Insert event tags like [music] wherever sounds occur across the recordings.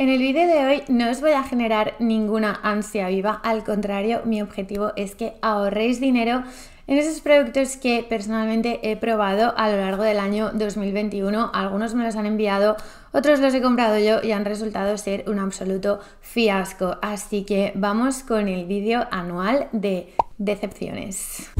En el vídeo de hoy no os voy a generar ninguna ansia viva, al contrario, mi objetivo es que ahorréis dinero en esos productos que personalmente he probado a lo largo del año 2021, algunos me los han enviado, otros los he comprado yo y han resultado ser un absoluto fiasco. Así que vamos con el vídeo anual de decepciones.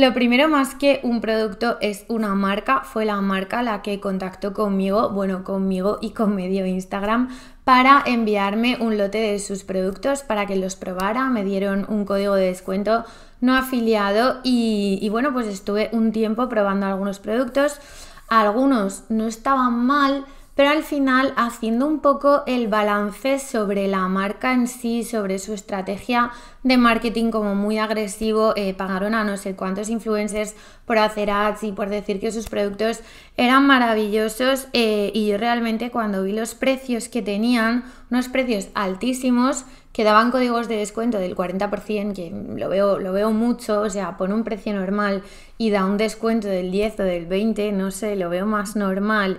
Lo primero más que un producto es una marca, fue la marca la que contactó conmigo, bueno, conmigo y con medio Instagram para enviarme un lote de sus productos para que los probara, me dieron un código de descuento no afiliado y, y bueno, pues estuve un tiempo probando algunos productos, algunos no estaban mal, pero al final haciendo un poco el balance sobre la marca en sí, sobre su estrategia de marketing como muy agresivo, eh, pagaron a no sé cuántos influencers por hacer ads y por decir que sus productos eran maravillosos eh, y yo realmente cuando vi los precios que tenían, unos precios altísimos, que daban códigos de descuento del 40%, que lo veo, lo veo mucho, o sea, pone un precio normal y da un descuento del 10 o del 20, no sé, lo veo más normal.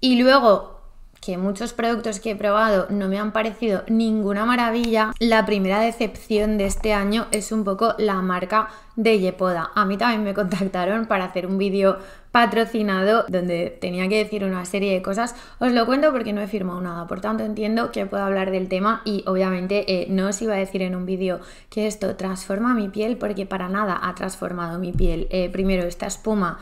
Y luego, que muchos productos que he probado no me han parecido ninguna maravilla, la primera decepción de este año es un poco la marca de Yepoda. A mí también me contactaron para hacer un vídeo patrocinado donde tenía que decir una serie de cosas. Os lo cuento porque no he firmado nada, por tanto entiendo que puedo hablar del tema y obviamente eh, no os iba a decir en un vídeo que esto transforma mi piel porque para nada ha transformado mi piel. Eh, primero, esta espuma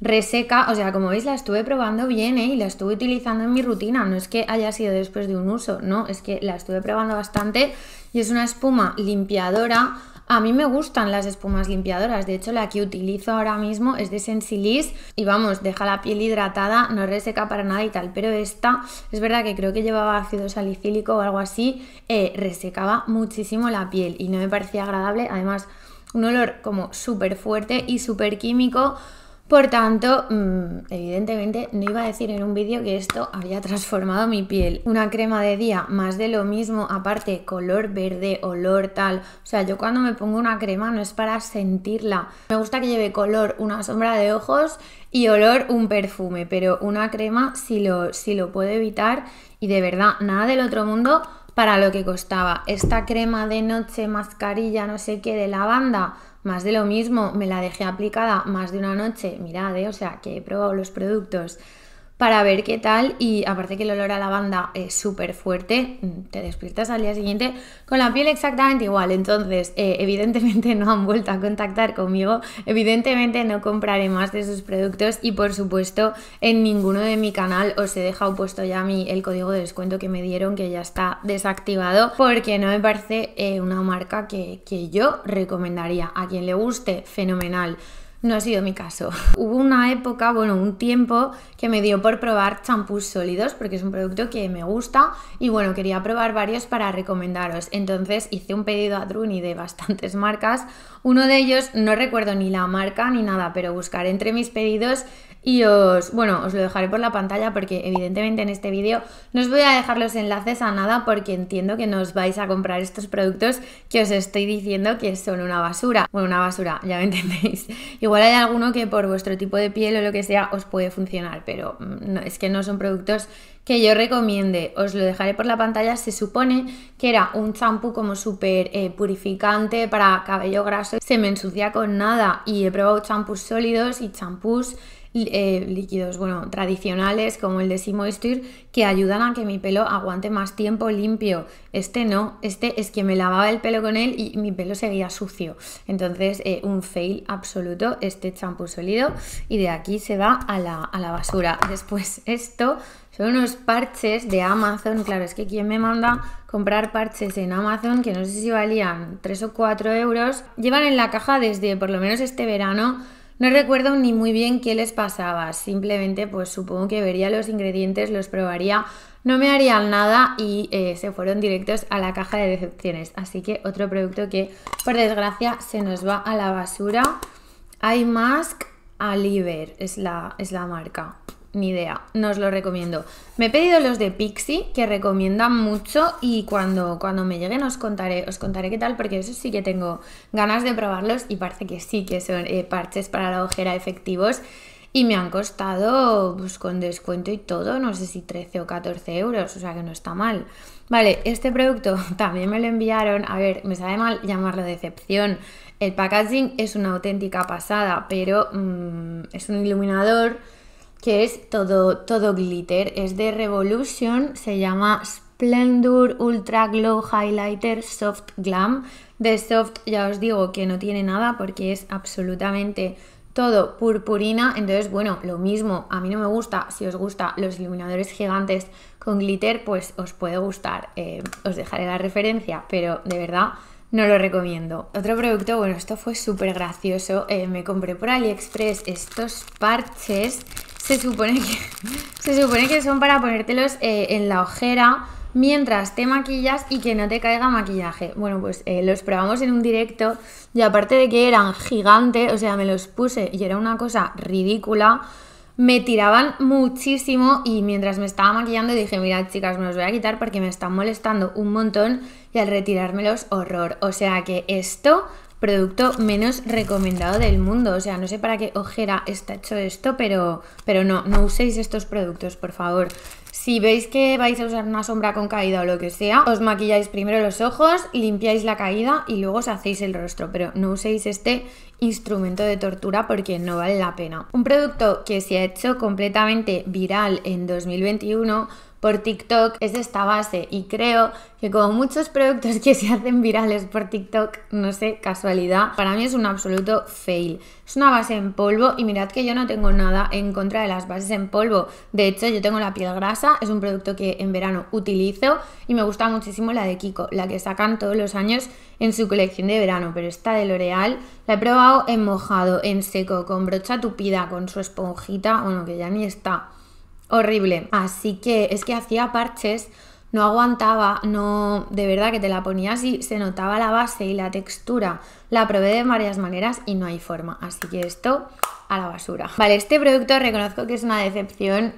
reseca, o sea, como veis la estuve probando bien ¿eh? y la estuve utilizando en mi rutina, no es que haya sido después de un uso, no, es que la estuve probando bastante y es una espuma limpiadora, a mí me gustan las espumas limpiadoras, de hecho la que utilizo ahora mismo es de Sensilis y vamos, deja la piel hidratada, no reseca para nada y tal, pero esta es verdad que creo que llevaba ácido salicílico o algo así, eh, resecaba muchísimo la piel y no me parecía agradable, además un olor como súper fuerte y súper químico, por tanto, mm, evidentemente no iba a decir en un vídeo que esto había transformado mi piel. Una crema de día, más de lo mismo, aparte color verde, olor tal. O sea, yo cuando me pongo una crema no es para sentirla. Me gusta que lleve color, una sombra de ojos y olor, un perfume. Pero una crema, si lo, si lo puedo evitar, y de verdad, nada del otro mundo para lo que costaba. Esta crema de noche, mascarilla, no sé qué, de lavanda más de lo mismo, me la dejé aplicada más de una noche, mirad, eh, o sea, que he probado los productos para ver qué tal y aparte que el olor a lavanda es súper fuerte, mm, te despiertas al día siguiente con la piel exactamente igual, entonces eh, evidentemente no han vuelto a contactar conmigo, evidentemente no compraré más de sus productos y por supuesto en ninguno de mi canal os he dejado puesto ya mi, el código de descuento que me dieron que ya está desactivado porque no me parece eh, una marca que, que yo recomendaría a quien le guste, fenomenal. No ha sido mi caso. [laughs] Hubo una época, bueno, un tiempo que me dio por probar champús sólidos porque es un producto que me gusta y bueno, quería probar varios para recomendaros. Entonces hice un pedido a Druni de bastantes marcas. Uno de ellos no recuerdo ni la marca ni nada, pero buscar entre mis pedidos y os, bueno, os lo dejaré por la pantalla porque evidentemente en este vídeo no os voy a dejar los enlaces a nada porque entiendo que no os vais a comprar estos productos que os estoy diciendo que son una basura. Bueno, una basura, ya me [laughs] entendéis. Igual hay alguno que por vuestro tipo de piel o lo que sea os puede funcionar, pero mm, es que no son productos que yo recomiende. Os lo dejaré por la pantalla. Se supone que era un champú como súper eh, purificante para cabello graso. Se me ensucia con nada y he probado champús sólidos y champús eh, líquidos, bueno, tradicionales como el de Sea que ayudan a que mi pelo aguante más tiempo limpio. Este no, este es que me lavaba el pelo con él y mi pelo seguía sucio. Entonces, eh, un fail absoluto este champú sólido y de aquí se va a la, a la basura. Después, esto son unos parches de Amazon. Claro, es que quien me manda comprar parches en Amazon, que no sé si valían 3 o 4 euros, llevan en la caja desde por lo menos este verano no recuerdo ni muy bien qué les pasaba, simplemente pues supongo que vería los ingredientes, los probaría, no me harían nada y eh, se fueron directos a la caja de decepciones. Así que otro producto que por desgracia se nos va a la basura. Mask Aliver es la, es la marca ni idea, no os lo recomiendo. Me he pedido los de Pixi que recomiendan mucho y cuando, cuando me lleguen os contaré, os contaré qué tal, porque eso sí que tengo ganas de probarlos y parece que sí que son eh, parches para la ojera efectivos y me han costado pues, con descuento y todo, no sé si 13 o 14 euros, o sea que no está mal. Vale, este producto [laughs] también me lo enviaron, a ver, me sale mal llamarlo decepción. El packaging es una auténtica pasada, pero mm, es un iluminador que es todo, todo glitter. Es de Revolution, se llama Splendor Ultra Glow Highlighter Soft Glam. De soft ya os digo que no tiene nada porque es absolutamente todo purpurina. Entonces, bueno, lo mismo, a mí no me gusta. Si os gusta los iluminadores gigantes con glitter, pues os puede gustar. Eh, os dejaré la referencia, pero de verdad no lo recomiendo. Otro producto, bueno, esto fue súper gracioso. Eh, me compré por AliExpress estos parches se supone que, se supone que son para ponértelos eh, en la ojera mientras te maquillas y que no te caiga maquillaje. Bueno, pues eh, los probamos en un directo y aparte de que eran gigantes, o sea, me los puse y era una cosa ridícula, me tiraban muchísimo y mientras me estaba maquillando dije, mira chicas, me los voy a quitar porque me están molestando un montón y al retirármelos, horror. O sea que esto producto menos recomendado del mundo. O sea, no sé para qué ojera está hecho esto, pero, pero no, no uséis estos productos, por favor. Si veis que vais a usar una sombra con caída o lo que sea, os maquilláis primero los ojos, limpiáis la caída y luego os hacéis el rostro, pero no uséis este instrumento de tortura porque no vale la pena. Un producto que se ha hecho completamente viral en 2021 por TikTok es esta base y creo que como muchos productos que se hacen virales por TikTok, no sé, casualidad, para mí es un absoluto fail. Es una base en polvo y mirad que yo no tengo nada en contra de las bases en polvo. De hecho, yo tengo la piel grasa, es un producto que en verano utilizo y me gusta muchísimo la de Kiko, la que sacan todos los años en su colección de verano, pero esta de L'Oreal la he probado en mojado, en seco, con brocha tupida, con su esponjita, bueno, que ya ni está horrible. Así que es que hacía parches, no aguantaba, no, de verdad que te la ponías y se notaba la base y la textura. La probé de varias maneras y no hay forma, así que esto a la basura. Vale, este producto reconozco que es una decepción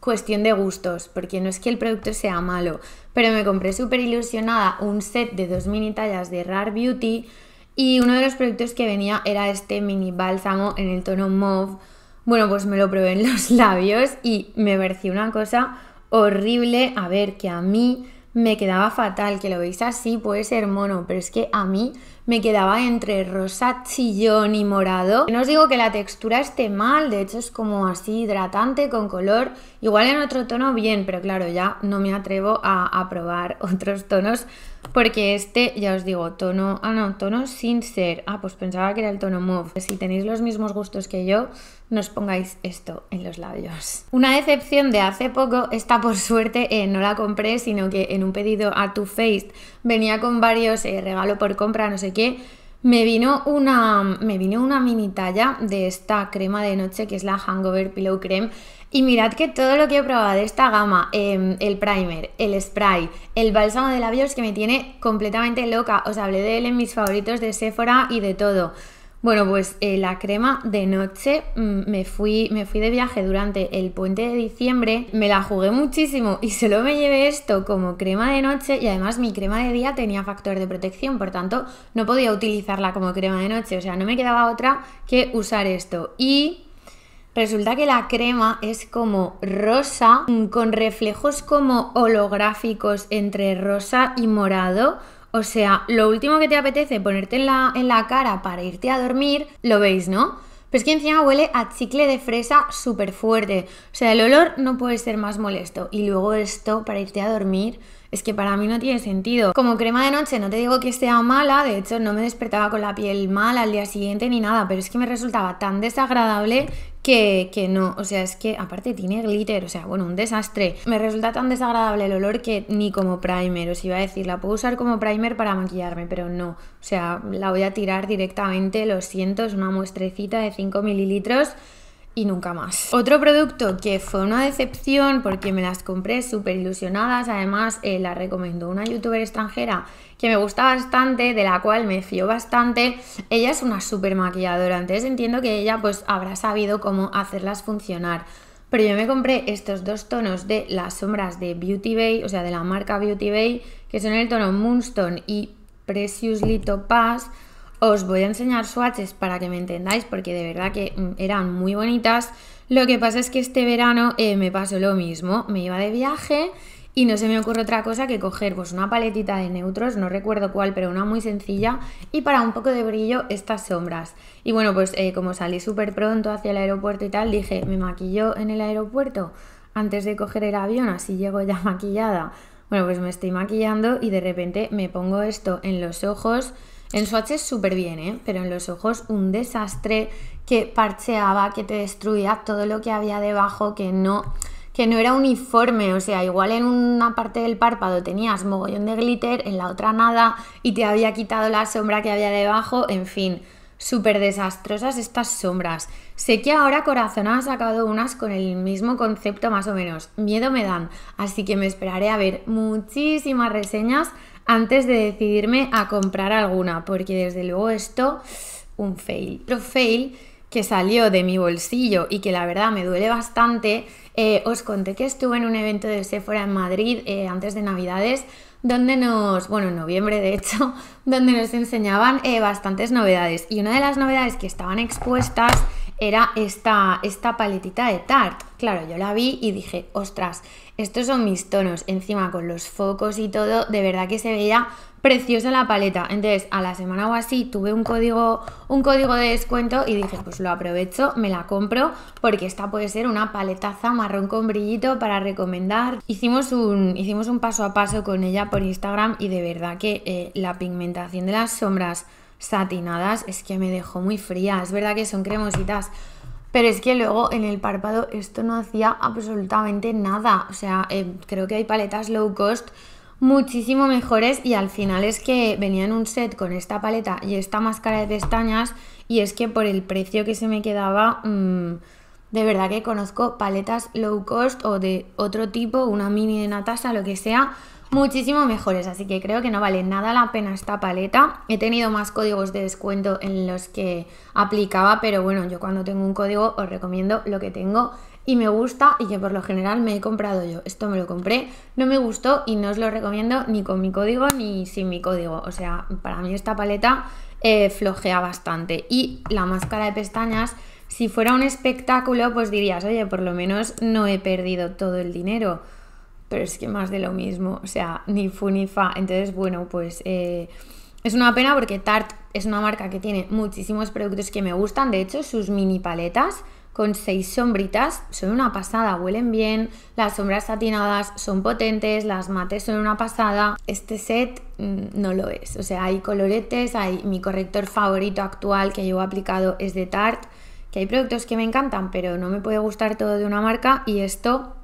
cuestión de gustos, porque no es que el producto sea malo, pero me compré súper ilusionada un set de dos mini tallas de Rare Beauty y uno de los productos que venía era este mini bálsamo en el tono mauve bueno, pues me lo probé en los [laughs] labios y me pareció una cosa horrible. A ver, que a mí me quedaba fatal, que lo veis así, puede ser mono, pero es que a mí me quedaba entre rosa, chillón y morado. No os digo que la textura esté mal, de hecho es como así hidratante con color, Igual en otro tono bien, pero claro, ya no me atrevo a, probar [laughs] otros tonos porque este, ya os digo, tono... Ah, no, tono sin ser. Ah, pues pensaba que era el tono move. Si tenéis los mismos gustos que yo, no os pongáis esto en los labios. Una decepción de hace poco, esta por suerte eh, no la compré, sino que en un pedido a Too Faced venía con varios eh, regalo por compra, no sé qué, me vino, una, me vino una mini talla de esta crema de noche que es la Hangover Pillow Creme. Y mirad que todo lo que he probado de esta gama, em, el primer, el spray, el bálsamo de labios que me tiene completamente loca. Os hablé de él en mis favoritos de Sephora y de todo. Bueno, pues eh, la crema de noche mm, me fui, me fui de viaje durante el puente de diciembre, me la jugué muchísimo y solo me llevé esto como crema de noche y además mi crema de día tenía factor de protección, por tanto no podía utilizarla como crema de noche, o sea, no me quedaba otra que usar esto. Y Resulta que la crema es como rosa, con reflejos como holográficos entre rosa y morado. O sea, lo último que te apetece ponerte en la, en la cara para irte a dormir, lo veis, ¿no? Pero es que encima huele a chicle de fresa súper fuerte. O sea, el olor no puede ser más molesto. Y luego esto para irte a dormir, es que para mí no tiene sentido. Como crema de noche, no te digo que sea mala, de hecho no me despertaba con la piel mala al día siguiente ni nada, pero es que me resultaba tan desagradable que, no, o sea, es que aparte tiene glitter, o sea, bueno, un desastre. Me resulta tan desagradable el olor que ni como primer, os iba a decir, la puedo usar como primer para maquillarme, pero no, o sea, la voy a tirar directamente, lo siento, es una muestrecita de 5 mililitros y nunca más. Otro producto que fue una decepción porque me las compré súper ilusionadas, además las eh, la recomendó una youtuber extranjera que me gusta bastante, de la cual me fío bastante. Ella es una súper maquilladora, entonces entiendo que ella pues habrá sabido cómo hacerlas funcionar. Pero yo me compré estos dos tonos de las sombras de Beauty Bay, o sea, de la marca Beauty Bay, que son el tono Moonstone y Precious Lito Pass os voy a enseñar swatches para que me entendáis porque de verdad que mm, eran muy bonitas. Lo que pasa es que este verano eh, me pasó lo mismo. Me iba de viaje y no se me ocurre otra cosa que coger pues, una paletita de neutros, no recuerdo cuál, pero una muy sencilla, y para un poco de brillo estas sombras. Y bueno, pues eh, como salí súper pronto hacia el aeropuerto y tal, dije, me maquillo en el aeropuerto antes de coger el avión, así llego ya [laughs] maquillada. Bueno, pues me estoy maquillando y de repente me pongo esto en los ojos, el swatch es súper bien, ¿eh? pero en los ojos un desastre que parcheaba, que te destruía todo lo que había debajo, que no que no era uniforme, o sea, igual en una parte del párpado tenías mogollón de glitter, en la otra nada, y te había quitado la sombra que había debajo, en fin, súper desastrosas estas sombras. Sé que ahora Corazón ha sacado unas con el mismo concepto más o menos, miedo me dan, así que me esperaré a ver muchísimas reseñas antes de decidirme a comprar alguna, porque desde luego esto, un fail. Otro fail que salió de mi bolsillo y que la verdad me duele bastante, eh, os conté que estuve en un evento de Sephora en Madrid eh, antes de Navidades, donde nos, bueno, en noviembre de hecho, [laughs] donde nos enseñaban eh, bastantes novedades. Y una de las novedades que estaban expuestas era esta, esta paletita de Tarte. Claro, yo la vi y dije, ostras, estos son mis tonos. Encima con los focos y todo, de verdad que se veía preciosa la paleta. Entonces, a la semana o así tuve un código, un código de descuento y dije, pues lo aprovecho, me la compro, porque esta puede ser una paletaza marrón con brillito para recomendar. Hicimos un, hicimos un paso a paso con ella por Instagram y de verdad que eh, la pigmentación de las sombras satinadas, es que me dejó muy fría. Es verdad que son cremositas, pero es que luego en el párpado esto no hacía absolutamente nada. O sea, em, creo que hay paletas low cost muchísimo mejores y al final es que venía en un set con esta paleta y esta máscara de pestañas y es que por el precio que se me quedaba... Mm, de verdad que conozco paletas low cost o de otro tipo, una mini de Natasha, lo que sea, muchísimo mejores, así que creo que no vale nada la pena esta paleta. He tenido más códigos de descuento en los que aplicaba, pero bueno, yo cuando tengo un código os recomiendo lo que tengo y me gusta y que por lo general me he comprado yo. Esto me lo compré, no me gustó y no os lo recomiendo ni con mi código ni sin mi código. O sea, para mí esta paleta eh, flojea bastante. Y la máscara de pestañas, si fuera un espectáculo, pues dirías, oye, por lo menos no he perdido todo el dinero pero es que más de lo mismo, o sea, ni fu ni fa. Entonces, bueno, pues eh, es una pena porque Tarte es una marca que tiene muchísimos productos que me gustan, de hecho, sus mini paletas con seis sombritas son una pasada, huelen bien, las sombras satinadas son potentes, las mates son una pasada. Este set mm, no lo es, o sea, hay coloretes, hay mi corrector favorito actual que llevo aplicado es de Tarte, que hay productos que me encantan, pero no me puede gustar todo de una marca y esto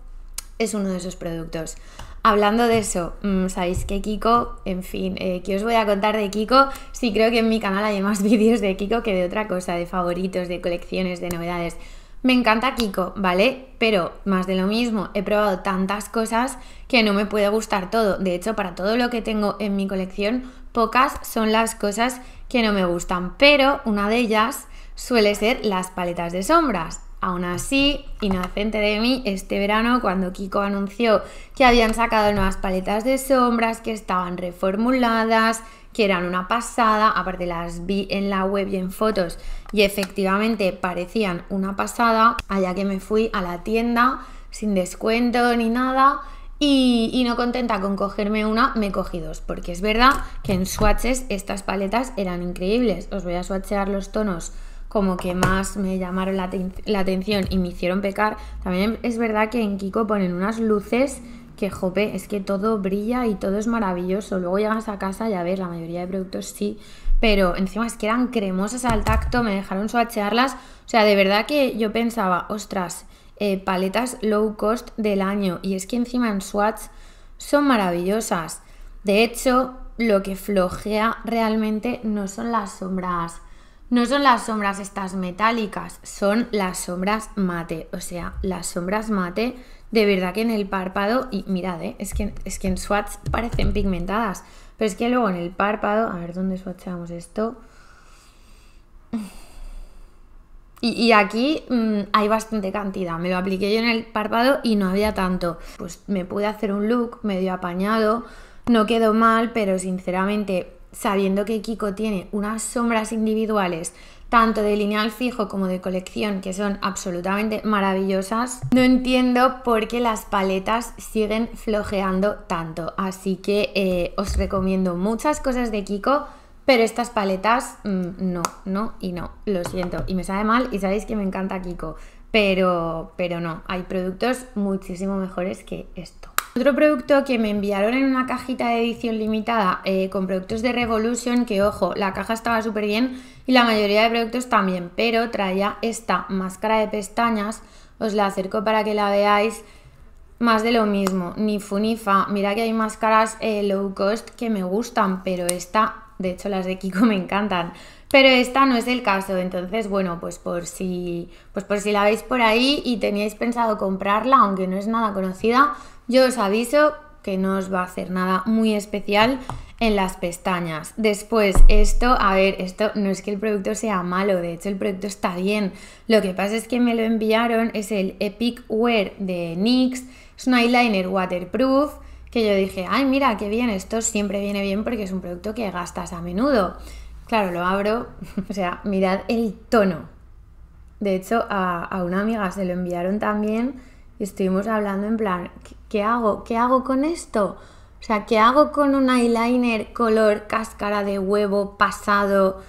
es uno de esos productos. Hablando de eso, mm, sabéis que Kiko, en fin, eh, qué que os voy a contar de Kiko? Sí, creo que en mi canal hay más [laughs] vídeos de Kiko que de otra cosa, de favoritos, de colecciones, de novedades. Me encanta Kiko, ¿vale? Pero más de lo mismo, he probado tantas cosas que no me puede gustar todo. De hecho, para todo lo que tengo en mi colección, pocas son las cosas que no me gustan. Pero una de ellas suele ser las paletas de sombras. Aún así, inocente de mí, este verano cuando Kiko anunció que habían sacado nuevas paletas de sombras, que estaban reformuladas, que eran una pasada, aparte las vi en la web y en fotos y efectivamente parecían una pasada, allá que me fui a la tienda sin descuento ni nada y, no contenta con cogerme una, me cogí dos, porque es verdad que en swatches estas paletas eran increíbles. Os voy a swatchear los tonos como que más me llamaron la, atención y me hicieron pecar. También es verdad que en Kiko ponen unas luces que, jope, es que todo brilla y todo es maravilloso. Luego llegas a casa y a ver, la mayoría de productos sí, pero encima es que eran cremosas al tacto, me dejaron swatchearlas O sea, de verdad que yo pensaba, ostras, eh, paletas low cost del año. Y es que encima en Swatch son maravillosas. De hecho, lo que flojea realmente no son las sombras no son las sombras estas metálicas, son las sombras mate. O sea, las sombras mate, de verdad que en el párpado, y mirad, eh, es, que, es que en swatch parecen pigmentadas, pero es que luego en el párpado, a ver dónde swatchamos esto. Y, aquí mm, hay bastante cantidad. Me lo apliqué yo en el párpado y no había tanto. Pues me pude hacer un look medio apañado. No quedó mal, pero sinceramente sabiendo que Kiko tiene unas sombras individuales, tanto de lineal fijo como de colección, que son absolutamente maravillosas, no entiendo por qué las paletas siguen flojeando tanto. Así que eh, os recomiendo muchas cosas de Kiko, pero estas paletas mm, no, no y no. Lo siento, y me sabe mal y sabéis que me encanta Kiko, pero, pero no, hay productos muchísimo mejores que esto. Otro producto que me enviaron en una cajita de edición limitada eh, con productos de Revolution, que ojo, la caja estaba súper bien y la mayoría de productos también, pero traía esta máscara de pestañas, os la acerco para que la veáis, más de lo mismo, ni funifa, mira que hay máscaras eh, low cost que me gustan, pero esta, de hecho las de Kiko [laughs] me encantan, pero esta no es el caso, entonces bueno, pues por si, pues por si la veis por ahí y teníais pensado comprarla, aunque no es nada conocida, yo os aviso que no os va a hacer nada muy especial en las pestañas. Después, esto, a ver, esto no es que el producto sea malo, de hecho el producto está bien. Lo que pasa es que me lo enviaron, es el Epic Wear de NYX, es un eyeliner waterproof, que yo dije, ay mira, qué bien, esto siempre viene bien porque es un producto que gastas a menudo. Claro, lo abro, [laughs] o sea, mirad el tono. De hecho, a, a una amiga se lo enviaron también estuvimos hablando en plan, ¿qué, hago? ¿Qué hago con esto? O sea, ¿qué hago con un eyeliner color cáscara de huevo pasado?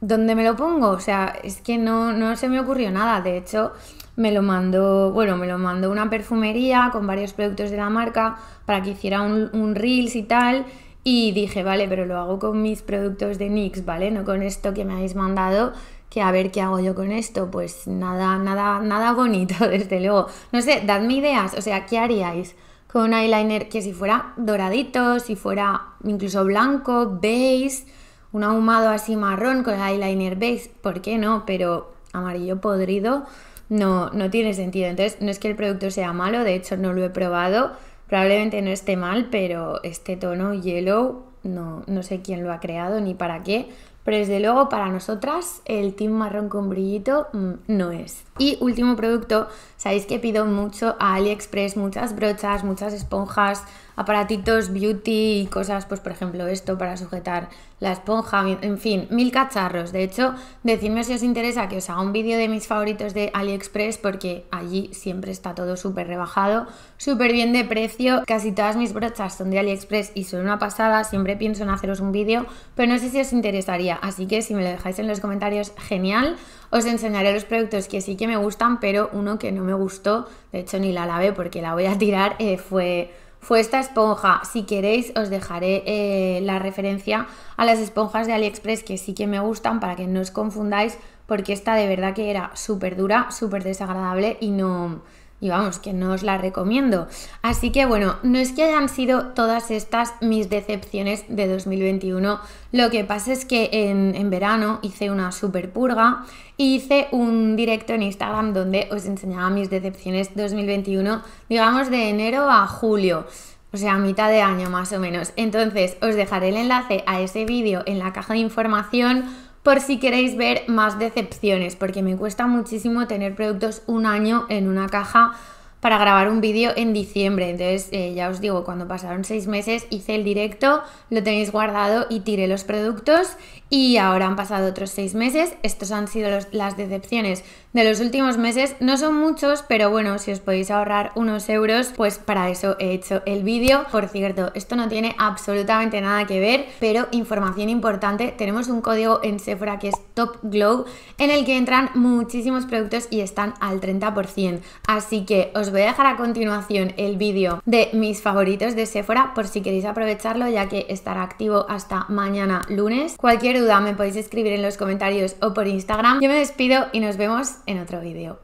¿Dónde me lo pongo? O sea, es que no, no se me ocurrió nada. De hecho, me lo mandó, bueno, me lo mandó una perfumería con varios productos de la marca para que hiciera un, un reels y tal. Y dije, vale, pero lo hago con mis productos de NYX, ¿vale? No con esto que me habéis mandado, que a ver qué hago yo con esto, pues nada, nada, nada bonito, [laughs] desde luego. No sé, dadme ideas, o sea, ¿qué haríais? Con un eyeliner que si fuera doradito, si fuera incluso blanco, beige, un ahumado así marrón con eyeliner beige, ¿por qué no? Pero amarillo podrido no, no tiene sentido. Entonces, no es que el producto sea malo, de hecho no lo he probado, probablemente no esté mal, pero este tono yellow no, no sé quién lo ha creado ni para qué pero desde luego para nosotras el team marrón con brillito mm, no es. Y último producto, sabéis que pido mucho a AliExpress, muchas brochas, muchas esponjas, aparatitos beauty y cosas, pues por ejemplo esto para sujetar la esponja, en fin, mil cacharros. De hecho, decidme si os interesa que os haga un vídeo de mis favoritos de AliExpress porque allí siempre está todo súper rebajado, súper bien de precio. Casi todas mis brochas son de AliExpress y son una pasada, siempre pienso en haceros un vídeo, pero no sé si os interesaría, así que si me lo dejáis en los comentarios, genial. Os enseñaré los productos que sí que me gustan, pero uno que no me gustó, de hecho ni la lavé porque la voy a tirar, eh, fue fue esta esponja. Si queréis os dejaré eh, la referencia a las esponjas de AliExpress que sí que me gustan para que no os confundáis porque esta de verdad que era súper dura, súper desagradable y no, y vamos, que no os la recomiendo. Así que bueno, no es que hayan sido todas estas mis decepciones de 2021, lo que pasa es que en, verano hice una super purga y hice un directo en Instagram donde os enseñaba mis decepciones 2021, digamos de enero a julio. O sea, mitad de año más o menos. Entonces, os dejaré el enlace a ese vídeo en la caja de información por si queréis ver más decepciones, porque me cuesta muchísimo tener productos un año en una caja para grabar un vídeo en diciembre. Entonces, eh, ya os digo, cuando pasaron seis meses hice el directo, lo tenéis guardado y tiré los productos y ahora han pasado otros seis meses. Estos han sido las decepciones de los últimos meses. No son muchos, pero bueno, si os podéis ahorrar unos euros, pues para eso he hecho el vídeo. Por cierto, esto no tiene absolutamente nada que ver, pero información importante. Tenemos un código en Sephora que es Top Glow, en el que entran muchísimos productos y están al 30%. Así que os voy a dejar a continuación el vídeo de mis favoritos de Sephora por si queréis aprovecharlo, ya que estará activo hasta mañana lunes. Cualquier duda me podéis escribir en los comentarios o por Instagram. Yo me despido y nos vemos en otro vídeo.